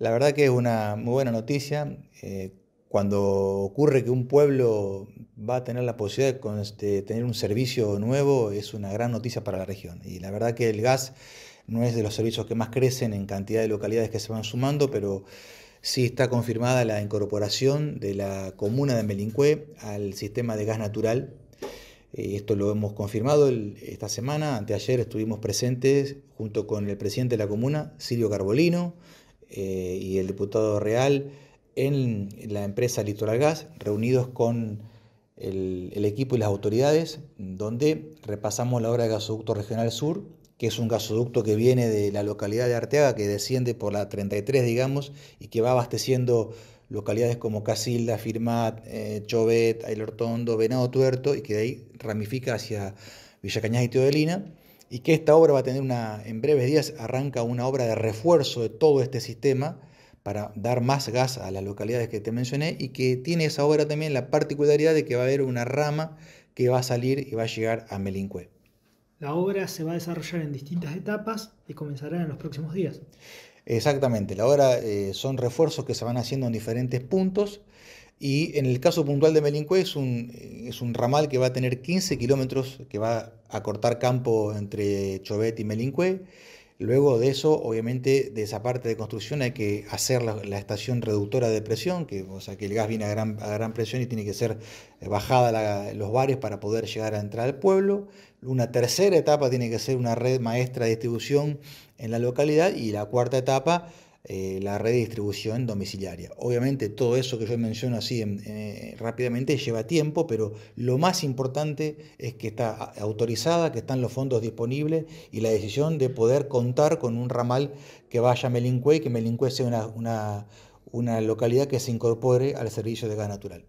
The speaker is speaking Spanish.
La verdad que es una muy buena noticia. Eh, cuando ocurre que un pueblo va a tener la posibilidad de este, tener un servicio nuevo, es una gran noticia para la región. Y la verdad que el gas no es de los servicios que más crecen en cantidad de localidades que se van sumando, pero sí está confirmada la incorporación de la comuna de Melincué al sistema de gas natural. Eh, esto lo hemos confirmado esta semana. Anteayer estuvimos presentes junto con el presidente de la comuna, Silvio Carbolino, eh, y el diputado Real en la empresa Litoral Gas, reunidos con el, equipo y las autoridades, donde repasamos la obra de gasoducto regional sur, que es un gasoducto que viene de la localidad de Arteaga, que desciende por la 33, digamos, y que va abasteciendo localidades como Casilda, Firmat, eh, Chovet, Ailortondo, Venado Tuerto, y que de ahí ramifica hacia Villa Cañas y Teodelina y que esta obra va a tener una, en breves días arranca una obra de refuerzo de todo este sistema para dar más gas a las localidades que te mencioné y que tiene esa obra también la particularidad de que va a haber una rama que va a salir y va a llegar a Melincue. La obra se va a desarrollar en distintas etapas y comenzará en los próximos días. Exactamente, la obra eh, son refuerzos que se van haciendo en diferentes puntos y en el caso puntual de Melincue es un, es un ramal que va a tener 15 kilómetros, que va a cortar campo entre Chobet y Melincue. Luego de eso, obviamente, de esa parte de construcción hay que hacer la, estación reductora de presión, que, o sea que el gas viene a gran, presión y tiene que ser eh, bajada la, los bares para poder llegar a entrar al pueblo. Una tercera etapa tiene que ser una red maestra de distribución en la localidad y la cuarta etapa eh, la redistribución domiciliaria. Obviamente todo eso que yo menciono así eh, rápidamente lleva tiempo, pero lo más importante es que está autorizada, que están los fondos disponibles y la decisión de poder contar con un ramal que vaya a Melincue y que Melincue sea una localidad que se incorpore al servicio de gas natural.